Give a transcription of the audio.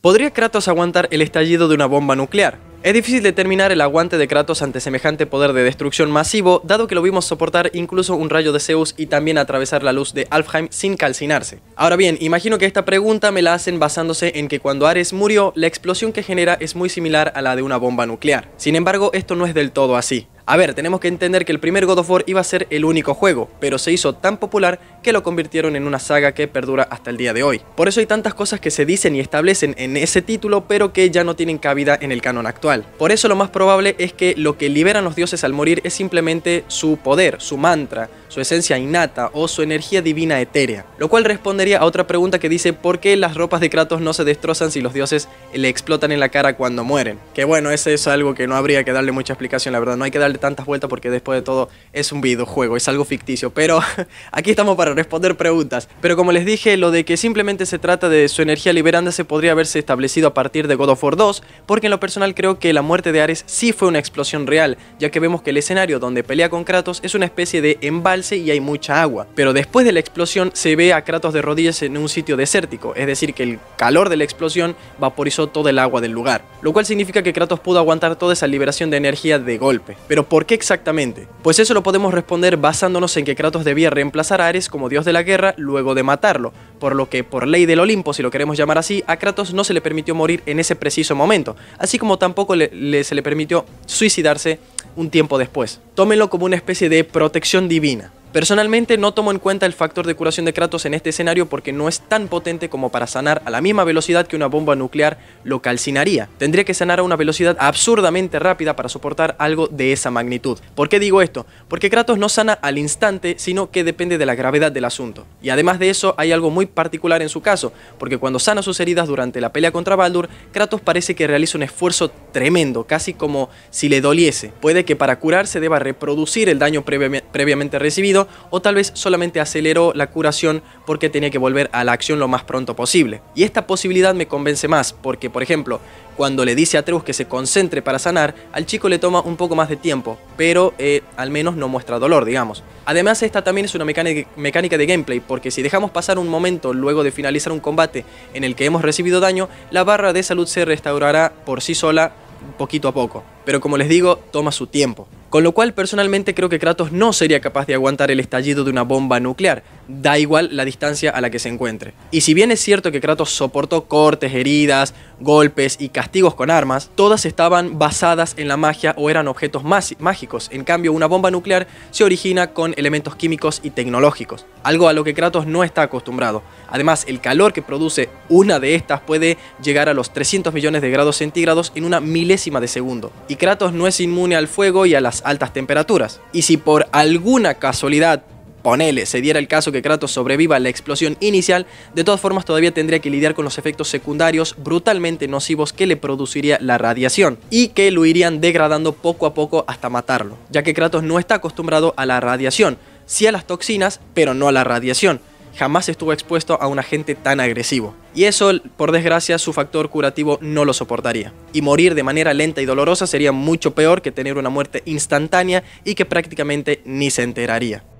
¿Podría Kratos aguantar el estallido de una bomba nuclear? Es difícil determinar el aguante de Kratos ante semejante poder de destrucción masivo, dado que lo vimos soportar incluso un rayo de Zeus y también atravesar la luz de Alfheim sin calcinarse. Ahora bien, imagino que esta pregunta me la hacen basándose en que cuando Ares murió, la explosión que genera es muy similar a la de una bomba nuclear. Sin embargo, esto no es del todo así. A ver, tenemos que entender que el primer God of War iba a ser el único juego, pero se hizo tan popular que lo convirtieron en una saga que perdura hasta el día de hoy. Por eso hay tantas cosas que se dicen y establecen en ese título, pero que ya no tienen cabida en el canon actual. Por eso lo más probable es que lo que liberan los dioses al morir es simplemente su poder, su mantra, su esencia innata o su energía divina etérea. Lo cual respondería a otra pregunta que dice ¿por qué las ropas de Kratos no se destrozan si los dioses le explotan en la cara cuando mueren? Que bueno, ese es algo que no habría que darle mucha explicación, la verdad, no hay que darle tantas vueltas porque después de todo es un videojuego, es algo ficticio. Pero aquí estamos para responder preguntas. Pero como les dije, lo de que simplemente se trata de su energía liberándose podría haberse establecido a partir de God of War 2, porque en lo personal creo que la muerte de Ares sí fue una explosión real, ya que vemos que el escenario donde pelea con Kratos es una especie de embalse y hay mucha agua. Pero después de la explosión se ve a Kratos de rodillas en un sitio desértico, es decir, que el calor de la explosión vaporizó todo el agua del lugar, lo cual significa que Kratos pudo aguantar toda esa liberación de energía de golpe. Pero ¿por qué exactamente? Pues eso lo podemos responder basándonos en que Kratos debía reemplazar a Ares como dios de la guerra luego de matarlo, por lo que por ley del Olimpo, si lo queremos llamar así, a Kratos no se le permitió morir en ese preciso momento, así como tampoco se le permitió suicidarse un tiempo después. Tómenlo como una especie de protección divina. Personalmente no tomo en cuenta el factor de curación de Kratos en este escenario porque no es tan potente como para sanar a la misma velocidad que una bomba nuclear lo calcinaría. Tendría que sanar a una velocidad absurdamente rápida para soportar algo de esa magnitud. ¿Por qué digo esto? Porque Kratos no sana al instante, sino que depende de la gravedad del asunto. Y además de eso hay algo muy particular en su caso, porque cuando sana sus heridas durante la pelea contra Baldur, Kratos parece que realiza un esfuerzo tremendo, casi como si le doliese. Puede que para curarse deba reproducir el daño previamente recibido, o tal vez solamente aceleró la curación porque tenía que volver a la acción lo más pronto posible. Y esta posibilidad me convence más porque, por ejemplo, cuando le dice a Treus que se concentre para sanar, al chico le toma un poco más de tiempo, pero eh, al menos no muestra dolor, digamos. Además esta también es una mecánica de gameplay, porque si dejamos pasar un momento luego de finalizar un combate en el que hemos recibido daño, la barra de salud se restaurará por sí sola poquito a poco. Pero como les digo, toma su tiempo. Con lo cual personalmente creo que Kratos no sería capaz de aguantar el estallido de una bomba nuclear, da igual la distancia a la que se encuentre. Y si bien es cierto que Kratos soportó cortes, heridas, golpes y castigos con armas, todas estaban basadas en la magia o eran objetos mágicos. En cambio, una bomba nuclear se origina con elementos químicos y tecnológicos, algo a lo que Kratos no está acostumbrado. Además, el calor que produce una de estas puede llegar a los 300 millones de grados centígrados en una milésima de segundo. Y Kratos no es inmune al fuego y a las altas temperaturas. Y si por alguna casualidad ponele, se diera el caso que Kratos sobreviva a la explosión inicial, de todas formas todavía tendría que lidiar con los efectos secundarios brutalmente nocivos que le produciría la radiación y que lo irían degradando poco a poco hasta matarlo, ya que Kratos no está acostumbrado a la radiación, sí a las toxinas, pero no a la radiación. Jamás estuvo expuesto a un agente tan agresivo. Y eso, por desgracia, su factor curativo no lo soportaría. Y morir de manera lenta y dolorosa sería mucho peor que tener una muerte instantánea y que prácticamente ni se enteraría.